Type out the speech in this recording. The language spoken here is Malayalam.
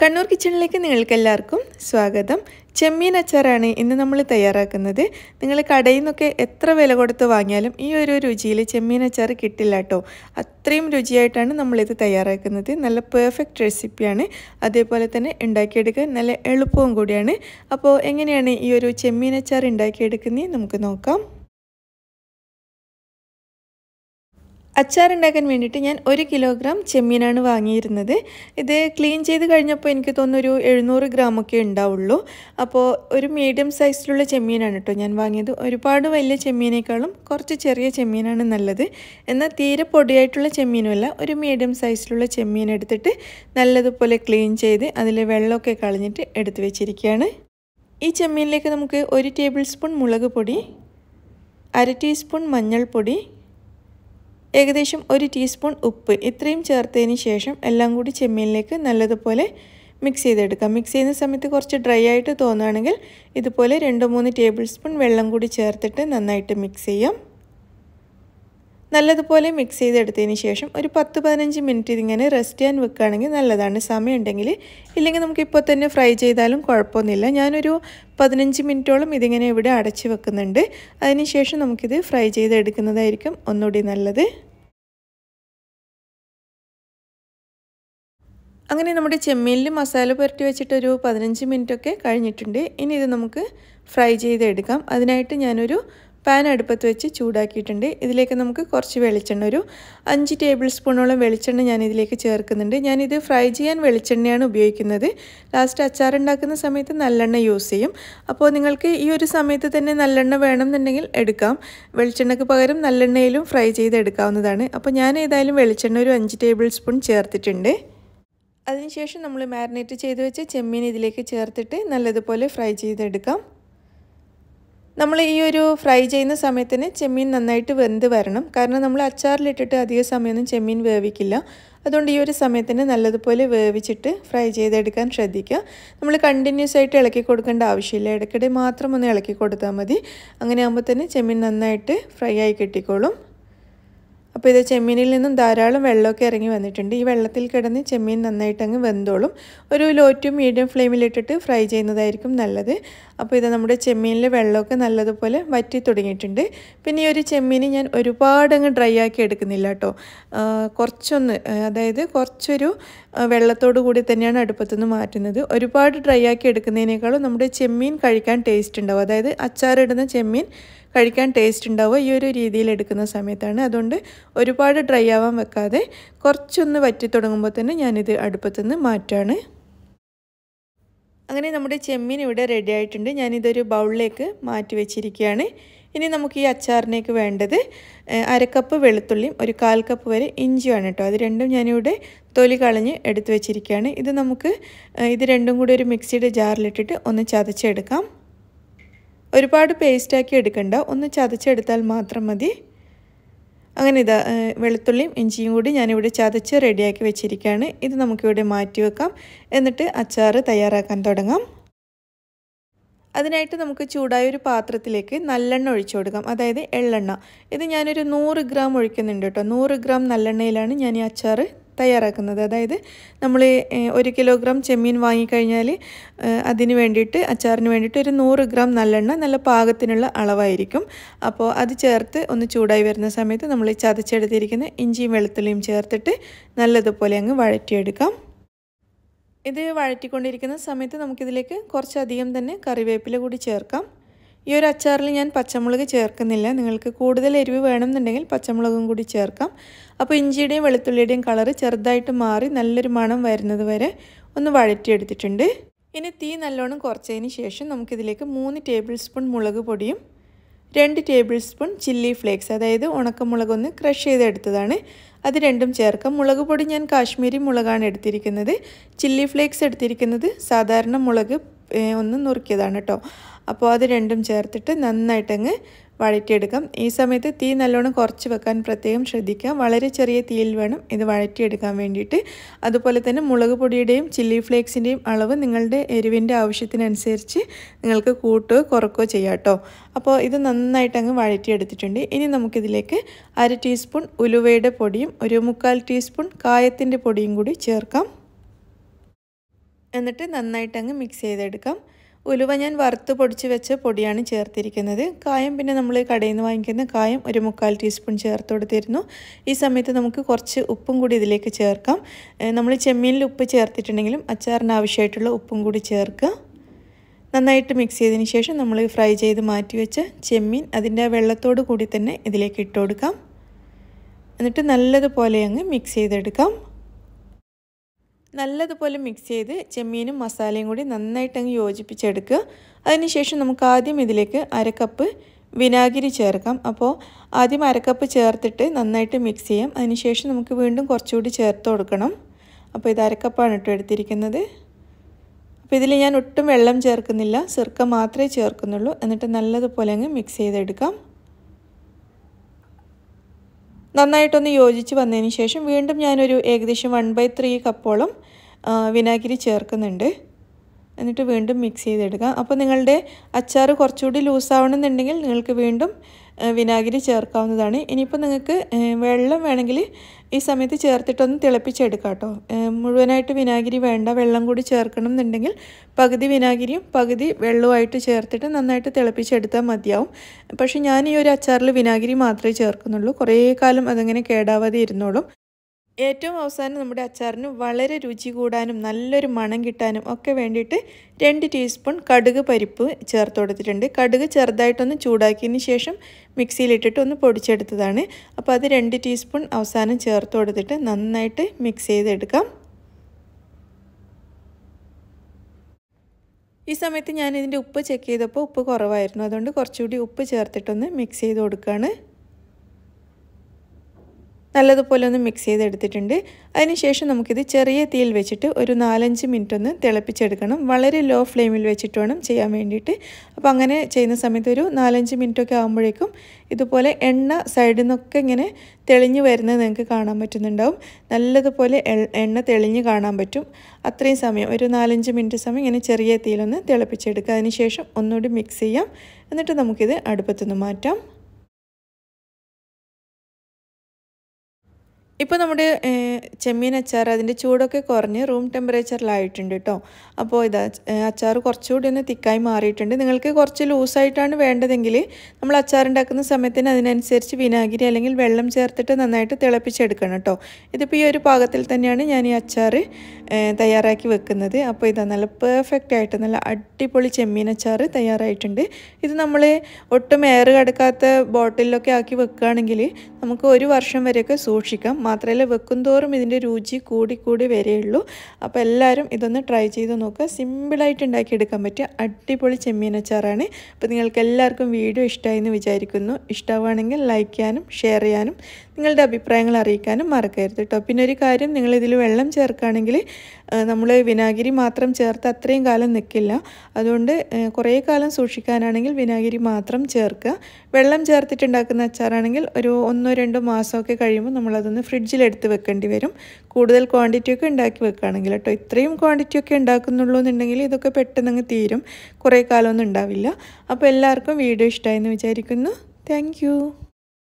കണ്ണൂർ കിച്ചണിലേക്ക് നിങ്ങൾക്കെല്ലാവർക്കും സ്വാഗതം ചെമ്മീൻ അച്ചാറാണ് ഇന്ന് നമ്മൾ തയ്യാറാക്കുന്നത് നിങ്ങൾ കടയിൽ നിന്നൊക്കെ എത്ര വില കൊടുത്ത് വാങ്ങിയാലും ഈ ഒരു രുചിയിൽ ചെമ്മീൻ അച്ചാർ കിട്ടില്ല കേട്ടോ അത്രയും രുചിയായിട്ടാണ് നമ്മളിത് തയ്യാറാക്കുന്നത് നല്ല പെർഫെക്റ്റ് റെസിപ്പിയാണ് അതേപോലെ തന്നെ ഉണ്ടാക്കിയെടുക്കാൻ നല്ല എളുപ്പവും കൂടിയാണ് അപ്പോൾ എങ്ങനെയാണ് ഈ ഒരു ചെമ്മീൻ അച്ചാർ ഉണ്ടാക്കിയെടുക്കുന്നത് നമുക്ക് നോക്കാം അച്ചാറുണ്ടാക്കാൻ വേണ്ടിയിട്ട് ഞാൻ ഒരു കിലോഗ്രാം ചെമ്മീനാണ് വാങ്ങിയിരുന്നത് ഇത് ക്ലീൻ ചെയ്ത് കഴിഞ്ഞപ്പോൾ എനിക്ക് തോന്നുന്നു ഒരു എഴുന്നൂറ് ഗ്രാമൊക്കെ ഉണ്ടാവുള്ളൂ അപ്പോൾ ഒരു മീഡിയം സൈസിലുള്ള ചെമ്മീനാണ് കേട്ടോ ഞാൻ വാങ്ങിയത് ഒരുപാട് വലിയ ചെമ്മീനേക്കാളും കുറച്ച് ചെറിയ ചെമ്മീനാണ് നല്ലത് എന്നാൽ തീരെ പൊടിയായിട്ടുള്ള ചെമ്മീനുമല്ല ഒരു മീഡിയം സൈസിലുള്ള ചെമ്മീൻ എടുത്തിട്ട് നല്ലതുപോലെ ക്ലീൻ ചെയ്ത് അതിലെ വെള്ളമൊക്കെ കളഞ്ഞിട്ട് എടുത്തു വെച്ചിരിക്കുകയാണ് ഈ ചെമ്മീനിലേക്ക് നമുക്ക് ഒരു ടേബിൾ സ്പൂൺ മുളക് പൊടി അര ടീസ്പൂൺ മഞ്ഞൾപ്പൊടി ഏകദേശം ഒരു ടീസ്പൂൺ ഉപ്പ് ഇത്രയും ചേർത്തതിന് ശേഷം എല്ലാം കൂടി ചെമ്മീനിലേക്ക് നല്ലതുപോലെ മിക്സ് ചെയ്തെടുക്കാം മിക്സ് ചെയ്യുന്ന സമയത്ത് കുറച്ച് ഡ്രൈ ആയിട്ട് തോന്നുകയാണെങ്കിൽ ഇതുപോലെ രണ്ട് മൂന്ന് ടേബിൾ സ്പൂൺ വെള്ളം കൂടി ചേർത്തിട്ട് നന്നായിട്ട് മിക്സ് ചെയ്യാം നല്ലതുപോലെ മിക്സ് ചെയ്തെടുത്തതിന് ശേഷം ഒരു പത്ത് പതിനഞ്ച് മിനിറ്റ് ഇതിങ്ങനെ റെസ്റ്റ് ചെയ്യാൻ വെക്കുകയാണെങ്കിൽ നല്ലതാണ് സമയമുണ്ടെങ്കിൽ ഇല്ലെങ്കിൽ നമുക്കിപ്പോൾ തന്നെ ഫ്രൈ ചെയ്താലും കുഴപ്പമൊന്നുമില്ല ഞാനൊരു പതിനഞ്ച് മിനിറ്റോളം ഇതിങ്ങനെ ഇവിടെ അടച്ച് വെക്കുന്നുണ്ട് അതിനുശേഷം നമുക്കിത് ഫ്രൈ ചെയ്തെടുക്കുന്നതായിരിക്കും ഒന്നുകൂടി നല്ലത് അങ്ങനെ നമ്മുടെ ചെമ്മീനിൽ മസാല പുരട്ടി വെച്ചിട്ടൊരു പതിനഞ്ച് മിനിറ്റൊക്കെ കഴിഞ്ഞിട്ടുണ്ട് ഇനി ഇത് നമുക്ക് ഫ്രൈ ചെയ്തെടുക്കാം അതിനായിട്ട് ഞാനൊരു പാൻ അടുപ്പത്ത് വെച്ച് ചൂടാക്കിയിട്ടുണ്ട് ഇതിലേക്ക് നമുക്ക് കുറച്ച് വെളിച്ചെണ്ണ ഒരു അഞ്ച് ടേബിൾ സ്പൂണോളം വെളിച്ചെണ്ണ ഞാൻ ഇതിലേക്ക് ചേർക്കുന്നുണ്ട് ഞാനിത് ഫ്രൈ ചെയ്യാൻ വെളിച്ചെണ്ണയാണ് ഉപയോഗിക്കുന്നത് ലാസ്റ്റ് അച്ചാറുണ്ടാക്കുന്ന സമയത്ത് നല്ലെണ്ണ യൂസ് ചെയ്യും അപ്പോൾ നിങ്ങൾക്ക് ഈ ഒരു സമയത്ത് തന്നെ നല്ലെണ്ണ വേണമെന്നുണ്ടെങ്കിൽ എടുക്കാം വെളിച്ചെണ്ണയ്ക്ക് പകരം നല്ലെണ്ണയിലും ഫ്രൈ ചെയ്ത് എടുക്കാവുന്നതാണ് അപ്പോൾ ഞാൻ ഏതായാലും വെളിച്ചെണ്ണ ഒരു അഞ്ച് ടേബിൾ സ്പൂൺ ചേർത്തിട്ടുണ്ട് അതിനുശേഷം നമ്മൾ മാരിനേറ്റ് ചെയ്ത് വെച്ച് ചെമ്മീൻ ഇതിലേക്ക് ചേർത്തിട്ട് നല്ലതുപോലെ ഫ്രൈ ചെയ്തെടുക്കാം നമ്മൾ ഈ ഒരു ഫ്രൈ ചെയ്യുന്ന സമയത്തിന് ചെമ്മീൻ നന്നായിട്ട് വെന്ത് വരണം കാരണം നമ്മൾ അച്ചാറിലിട്ടിട്ട് അധിക സമയമൊന്നും ചെമ്മീൻ വേവിക്കില്ല അതുകൊണ്ട് ഈ ഒരു സമയത്തിന് നല്ലതുപോലെ വേവിച്ചിട്ട് ഫ്രൈ ചെയ്തെടുക്കാൻ ശ്രദ്ധിക്കുക നമ്മൾ കണ്ടിന്യൂസ് ആയിട്ട് ഇളക്കി കൊടുക്കേണ്ട ആവശ്യമില്ല ഇടയ്ക്കിടെ മാത്രം ഒന്ന് ഇളക്കി കൊടുത്താൽ മതി അങ്ങനെ ആകുമ്പോൾ തന്നെ ചെമ്മീൻ നന്നായിട്ട് ഫ്രൈ ആയി കിട്ടിക്കോളും അപ്പോൾ ഇത് ചെമ്മീനിൽ നിന്നും ധാരാളം വെള്ളമൊക്കെ ഇറങ്ങി വന്നിട്ടുണ്ട് ഈ വെള്ളത്തിൽ കിടന്ന് ചെമ്മീൻ നന്നായിട്ട് അങ്ങ് വെന്തോളും ഒരു ലോ ടു മീഡിയം ഫ്ലെയിമിലിട്ടിട്ട് ഫ്രൈ ചെയ്യുന്നതായിരിക്കും നല്ലത് അപ്പോൾ ഇത് നമ്മുടെ ചെമ്മീനിലെ വെള്ളമൊക്കെ നല്ലതുപോലെ വറ്റി തുടങ്ങിയിട്ടുണ്ട് പിന്നെ ഈ ഒരു ചെമ്മീന് ഞാൻ ഒരുപാട് അങ്ങ് ഡ്രൈ ആക്കി എടുക്കുന്നില്ല കേട്ടോ കുറച്ചൊന്ന് അതായത് കുറച്ചൊരു വെള്ളത്തോടു കൂടി തന്നെയാണ് അടുപ്പത്തുനിന്ന് മാറ്റുന്നത് ഒരുപാട് ഡ്രൈ ആക്കി എടുക്കുന്നതിനേക്കാളും നമ്മുടെ ചെമ്മീൻ കഴിക്കാൻ ടേസ്റ്റ് ഉണ്ടാവും അതായത് അച്ചാറിടുന്ന ചെമ്മീൻ കഴിക്കാൻ ടേസ്റ്റ് ഉണ്ടാവുക ഈ ഒരു രീതിയിൽ എടുക്കുന്ന സമയത്താണ് അതുകൊണ്ട് ഒരുപാട് ഡ്രൈ ആവാൻ വെക്കാതെ കുറച്ചൊന്ന് വറ്റി തുടങ്ങുമ്പോൾ തന്നെ ഞാനിത് നിന്ന് മാറ്റാണ് അങ്ങനെ നമ്മുടെ ചെമ്മീൻ ഇവിടെ റെഡി ആയിട്ടുണ്ട് ഞാനിതൊരു ബൗളിലേക്ക് മാറ്റി വെച്ചിരിക്കുകയാണ് ഇനി നമുക്ക് ഈ അച്ചാറിനേക്ക് വേണ്ടത് അരക്കപ്പ് വെളുത്തുള്ളിയും ഒരു കാൽ കപ്പ് വരെ ഇഞ്ചിയാണ് കേട്ടോ അത് രണ്ടും ഞാനിവിടെ തൊലി കളഞ്ഞ് എടുത്തു വെച്ചിരിക്കുകയാണ് ഇത് നമുക്ക് ഇത് രണ്ടും കൂടി ഒരു മിക്സിയുടെ ജാറിലിട്ടിട്ട് ഒന്ന് ചതച്ചെടുക്കാം ഒരുപാട് പേസ്റ്റാക്കി എടുക്കണ്ട ഒന്ന് ചതച്ചെടുത്താൽ മാത്രം മതി അങ്ങനെ ഇതാ വെളുത്തുള്ളിയും ഇഞ്ചിയും കൂടി ഞാനിവിടെ ചതച്ച് റെഡിയാക്കി വെച്ചിരിക്കുകയാണ് ഇത് നമുക്കിവിടെ മാറ്റി വെക്കാം എന്നിട്ട് അച്ചാർ തയ്യാറാക്കാൻ തുടങ്ങാം അതിനായിട്ട് നമുക്ക് ചൂടായ ഒരു പാത്രത്തിലേക്ക് നല്ലെണ്ണ ഒഴിച്ചു കൊടുക്കാം അതായത് എള്ളെണ്ണ ഇത് ഞാനൊരു നൂറ് ഗ്രാം ഒഴിക്കുന്നുണ്ട് കേട്ടോ നൂറ് ഗ്രാം നല്ലെണ്ണയിലാണ് ഞാൻ ഈ അച്ചാർ തയ്യാറാക്കുന്നത് അതായത് നമ്മൾ ഒരു കിലോഗ്രാം ചെമ്മീൻ വാങ്ങിക്കഴിഞ്ഞാൽ അതിന് വേണ്ടിയിട്ട് അച്ചാറിന് വേണ്ടിയിട്ട് ഒരു നൂറ് ഗ്രാം നല്ലെണ്ണ നല്ല പാകത്തിനുള്ള അളവായിരിക്കും അപ്പോൾ അത് ചേർത്ത് ഒന്ന് ചൂടായി വരുന്ന സമയത്ത് നമ്മൾ ചതച്ചെടുത്തിരിക്കുന്ന ഇഞ്ചിയും വെളുത്തുള്ളിയും ചേർത്തിട്ട് നല്ലതുപോലെ അങ്ങ് വഴറ്റിയെടുക്കാം ഇത് വഴറ്റിക്കൊണ്ടിരിക്കുന്ന സമയത്ത് നമുക്കിതിലേക്ക് കുറച്ചധികം തന്നെ കറിവേപ്പില കൂടി ചേർക്കാം ഈ ഒരു അച്ചാറിൽ ഞാൻ പച്ചമുളക് ചേർക്കുന്നില്ല നിങ്ങൾക്ക് കൂടുതൽ എരിവ് വേണമെന്നുണ്ടെങ്കിൽ പച്ചമുളകും കൂടി ചേർക്കാം അപ്പോൾ ഇഞ്ചിയുടെയും വെളുത്തുള്ളിയുടെയും കളറ് ചെറുതായിട്ട് മാറി നല്ലൊരു മണം വരുന്നത് വരെ ഒന്ന് വഴറ്റിയെടുത്തിട്ടുണ്ട് ഇനി തീ നല്ലോണം കുറച്ചതിന് ശേഷം നമുക്കിതിലേക്ക് മൂന്ന് ടേബിൾ സ്പൂൺ മുളക് പൊടിയും രണ്ട് ടേബിൾ സ്പൂൺ ചില്ലി ഫ്ലേക്സ് അതായത് ഉണക്കമുളക് ഒന്ന് ക്രഷ് ചെയ്തെടുത്തതാണ് അത് രണ്ടും ചേർക്കാം മുളക് പൊടി ഞാൻ കാശ്മീരി മുളകാണ് എടുത്തിരിക്കുന്നത് ചില്ലി ഫ്ലേക്സ് എടുത്തിരിക്കുന്നത് സാധാരണ മുളക് ഒന്ന് നുറുക്കിയതാണ് കേട്ടോ അപ്പോൾ അത് രണ്ടും ചേർത്തിട്ട് നന്നായിട്ടങ്ങ് വഴറ്റിയെടുക്കാം ഈ സമയത്ത് തീ നല്ലോണം കുറച്ച് വെക്കാൻ പ്രത്യേകം ശ്രദ്ധിക്കാം വളരെ ചെറിയ തീയിൽ വേണം ഇത് വഴറ്റിയെടുക്കാൻ വേണ്ടിയിട്ട് അതുപോലെ തന്നെ മുളക് പൊടിയുടെയും ചില്ലി ഫ്ലേക്സിൻ്റെയും അളവ് നിങ്ങളുടെ എരിവിൻ്റെ ആവശ്യത്തിനനുസരിച്ച് നിങ്ങൾക്ക് കൂട്ടോ കുറക്കുകയോ ചെയ്യാം കേട്ടോ അപ്പോൾ ഇത് നന്നായിട്ട് അങ്ങ് വഴറ്റിയെടുത്തിട്ടുണ്ട് ഇനി നമുക്കിതിലേക്ക് അര ടീസ്പൂൺ ഉലുവയുടെ പൊടിയും ഒരു മുക്കാൽ ടീസ്പൂൺ കായത്തിൻ്റെ പൊടിയും കൂടി ചേർക്കാം എന്നിട്ട് നന്നായിട്ട് അങ്ങ് മിക്സ് ചെയ്തെടുക്കാം ഉലുവ ഞാൻ വറുത്ത് പൊടിച്ച് വെച്ച പൊടിയാണ് ചേർത്തിരിക്കുന്നത് കായം പിന്നെ നമ്മൾ കടയിൽ നിന്ന് വാങ്ങിക്കുന്ന കായം ഒരു മുക്കാൽ ടീസ്പൂൺ ചേർത്ത് കൊടുത്തിരുന്നു ഈ സമയത്ത് നമുക്ക് കുറച്ച് ഉപ്പും കൂടി ഇതിലേക്ക് ചേർക്കാം നമ്മൾ ചെമ്മീനിൽ ഉപ്പ് ചേർത്തിട്ടുണ്ടെങ്കിലും അച്ചാറിന് ആവശ്യമായിട്ടുള്ള ഉപ്പും കൂടി ചേർക്കുക നന്നായിട്ട് മിക്സ് ചെയ്തതിന് ശേഷം നമ്മൾ ഫ്രൈ ചെയ്ത് മാറ്റി വെച്ച ചെമ്മീൻ അതിൻ്റെ വെള്ളത്തോട് കൂടി തന്നെ ഇതിലേക്ക് ഇട്ട് കൊടുക്കാം എന്നിട്ട് നല്ലതുപോലെ അങ്ങ് മിക്സ് ചെയ്തെടുക്കാം നല്ലതുപോലെ മിക്സ് ചെയ്ത് ചെമ്മീനും മസാലയും കൂടി നന്നായിട്ടങ്ങ് യോജിപ്പിച്ചെടുക്കുക അതിനുശേഷം നമുക്ക് ആദ്യം ഇതിലേക്ക് അര കപ്പ് വിനാഗിരി ചേർക്കാം അപ്പോൾ ആദ്യം അരക്കപ്പ് ചേർത്തിട്ട് നന്നായിട്ട് മിക്സ് ചെയ്യാം അതിനുശേഷം നമുക്ക് വീണ്ടും കുറച്ചുകൂടി ചേർത്ത് കൊടുക്കണം അപ്പോൾ ഇത് അരക്കപ്പാണ് കേട്ടോ എടുത്തിരിക്കുന്നത് അപ്പോൾ ഇതിൽ ഞാൻ ഒട്ടും വെള്ളം ചേർക്കുന്നില്ല സിർക്ക മാത്രമേ ചേർക്കുന്നുള്ളൂ എന്നിട്ട് നല്ലതുപോലെ അങ്ങ് മിക്സ് ചെയ്തെടുക്കാം നന്നായിട്ടൊന്ന് യോജിച്ച് വന്നതിന് ശേഷം വീണ്ടും ഞാനൊരു ഏകദേശം വൺ ബൈ ത്രീ കപ്പോളം വിനാഗിരി ചേർക്കുന്നുണ്ട് എന്നിട്ട് വീണ്ടും മിക്സ് ചെയ്തെടുക്കുക അപ്പോൾ നിങ്ങളുടെ അച്ചാർ കുറച്ചുകൂടി ലൂസാവണമെന്നുണ്ടെങ്കിൽ നിങ്ങൾക്ക് വീണ്ടും വിനാഗിരി ചേർക്കാവുന്നതാണ് ഇനിയിപ്പോൾ നിങ്ങൾക്ക് വെള്ളം വേണമെങ്കിൽ ഈ സമയത്ത് ചേർത്തിട്ടൊന്ന് തിളപ്പിച്ചെടുക്കാം കേട്ടോ മുഴുവനായിട്ട് വിനാഗിരി വേണ്ട വെള്ളം കൂടി ചേർക്കണം എന്നുണ്ടെങ്കിൽ പകുതി വിനാഗിരിയും പകുതി വെള്ളവുമായിട്ട് ചേർത്തിട്ട് നന്നായിട്ട് തിളപ്പിച്ചെടുത്താൽ മതിയാവും പക്ഷേ ഞാൻ ഈ ഒരു അച്ചാറിൽ വിനാഗിരി മാത്രമേ ചേർക്കുന്നുള്ളൂ കുറേ കാലം അതങ്ങനെ കേടാവാതെ ഇരുന്നോളും ഏറ്റവും അവസാനം നമ്മുടെ അച്ചാറിന് വളരെ രുചി കൂടാനും നല്ലൊരു മണം കിട്ടാനും ഒക്കെ വേണ്ടിയിട്ട് രണ്ട് ടീസ്പൂൺ കടുക് പരിപ്പ് ചേർത്ത് കൊടുത്തിട്ടുണ്ട് കടുക് ചെറുതായിട്ടൊന്ന് ചൂടാക്കിയതിന് ശേഷം മിക്സിയിലിട്ടിട്ട് ഒന്ന് പൊടിച്ചെടുത്തതാണ് അപ്പോൾ അത് രണ്ട് ടീസ്പൂൺ അവസാനം ചേർത്ത് കൊടുത്തിട്ട് നന്നായിട്ട് മിക്സ് ചെയ്തെടുക്കാം ഈ സമയത്ത് ഞാൻ ഉപ്പ് ചെക്ക് ചെയ്തപ്പോൾ ഉപ്പ് കുറവായിരുന്നു അതുകൊണ്ട് കുറച്ചുകൂടി ഉപ്പ് ചേർത്തിട്ടൊന്ന് മിക്സ് ചെയ്ത് കൊടുക്കുകയാണ് നല്ലതുപോലെ ഒന്ന് മിക്സ് ചെയ്തെടുത്തിട്ടുണ്ട് അതിനുശേഷം നമുക്കിത് ചെറിയ തീയിൽ വെച്ചിട്ട് ഒരു നാലഞ്ച് മിനിറ്റ് ഒന്ന് തിളപ്പിച്ചെടുക്കണം വളരെ ലോ ഫ്ലെയിമിൽ വെച്ചിട്ട് വേണം ചെയ്യാൻ വേണ്ടിയിട്ട് അപ്പോൾ അങ്ങനെ ചെയ്യുന്ന സമയത്ത് ഒരു നാലഞ്ച് മിനിറ്റൊക്കെ ആകുമ്പോഴേക്കും ഇതുപോലെ എണ്ണ സൈഡിൽ നിന്നൊക്കെ ഇങ്ങനെ തെളിഞ്ഞു വരുന്നത് നിങ്ങൾക്ക് കാണാൻ പറ്റുന്നുണ്ടാവും നല്ലതുപോലെ എണ്ണ തെളിഞ്ഞ് കാണാൻ പറ്റും അത്രയും സമയം ഒരു നാലഞ്ച് മിനിറ്റ് സമയം ഇങ്ങനെ ചെറിയ തീയിലൊന്ന് തിളപ്പിച്ചെടുക്കുക അതിനുശേഷം ഒന്നുകൂടി മിക്സ് ചെയ്യാം എന്നിട്ട് നമുക്കിത് അടുപ്പത്തുനിന്ന് മാറ്റാം ഇപ്പോൾ നമ്മുടെ ചെമ്മീൻ അച്ചാർ അതിൻ്റെ ചൂടൊക്കെ കുറഞ്ഞ് റൂം ടെമ്പറേച്ചറിലായിട്ടുണ്ട് കേട്ടോ അപ്പോൾ ഇത് അച്ചാർ കുറച്ചുകൂടി ഒന്ന് തിക്കായി മാറിയിട്ടുണ്ട് നിങ്ങൾക്ക് കുറച്ച് ലൂസായിട്ടാണ് വേണ്ടതെങ്കിൽ നമ്മൾ അച്ചാർ ഉണ്ടാക്കുന്ന സമയത്തിന് അതിനനുസരിച്ച് വിനാഗിരി അല്ലെങ്കിൽ വെള്ളം ചേർത്തിട്ട് നന്നായിട്ട് തിളപ്പിച്ചെടുക്കണം കേട്ടോ ഇതിപ്പോൾ ഈ ഒരു പാകത്തിൽ തന്നെയാണ് ഞാൻ ഈ അച്ചാർ തയ്യാറാക്കി വെക്കുന്നത് അപ്പോൾ ഇതാ നല്ല പെർഫെക്റ്റ് ആയിട്ട് നല്ല അടിപൊളി ചെമ്മീൻ അച്ചാർ തയ്യാറായിട്ടുണ്ട് ഇത് നമ്മൾ ഒട്ടും എയർ കടക്കാത്ത ബോട്ടിലൊക്കെ ആക്കി വെക്കുകയാണെങ്കിൽ നമുക്ക് ഒരു വർഷം വരെയൊക്കെ സൂക്ഷിക്കാം മാത്രമല്ല വെക്കും തോറും ഇതിൻ്റെ രുചി കൂടി വരെയുള്ളൂ അപ്പോൾ എല്ലാവരും ഇതൊന്ന് ട്രൈ ചെയ്ത് നോക്കുക സിമ്പിളായിട്ട് ഉണ്ടാക്കിയെടുക്കാൻ പറ്റിയ അടിപൊളി ചെമ്മീൻ അച്ചാറാണ് അപ്പോൾ നിങ്ങൾക്ക് എല്ലാവർക്കും വീഡിയോ ഇഷ്ടമായി എന്ന് വിചാരിക്കുന്നു ഇഷ്ടമാണെങ്കിൽ ലൈക്ക് ചെയ്യാനും ഷെയർ ചെയ്യാനും നിങ്ങളുടെ അഭിപ്രായങ്ങൾ അറിയിക്കാനും മറക്കരുത് കേട്ടോ പിന്നെ ഒരു കാര്യം നിങ്ങളിതിൽ വെള്ളം ചേർക്കുകയാണെങ്കിൽ നമ്മൾ വിനാഗിരി മാത്രം ചേർത്ത് അത്രയും കാലം നിൽക്കില്ല അതുകൊണ്ട് കുറേ കാലം സൂക്ഷിക്കാനാണെങ്കിൽ വിനാഗിരി മാത്രം ചേർക്കുക വെള്ളം ചേർത്തിട്ടുണ്ടാക്കുന്ന അച്ചാറാണെങ്കിൽ ഒരു ഒന്നോ രണ്ടോ മാസമൊക്കെ കഴിയുമ്പോൾ നമ്മളതൊന്ന് ഫ്രിഡ്ജ് ഫ്രിഡ്ജിൽ വെക്കേണ്ടി വരും കൂടുതൽ ഒക്കെ ഉണ്ടാക്കി വെക്കുകയാണെങ്കിൽ കേട്ടോ ഇത്രയും ഒക്കെ ഉണ്ടാക്കുന്നുള്ളൂ എന്നുണ്ടെങ്കിൽ ഇതൊക്കെ പെട്ടെന്ന് അങ്ങ് തീരും കുറേ കാലമൊന്നും ഉണ്ടാവില്ല അപ്പോൾ എല്ലാവർക്കും വീഡിയോ ഇഷ്ടമായെന്ന് വിചാരിക്കുന്നു താങ്ക്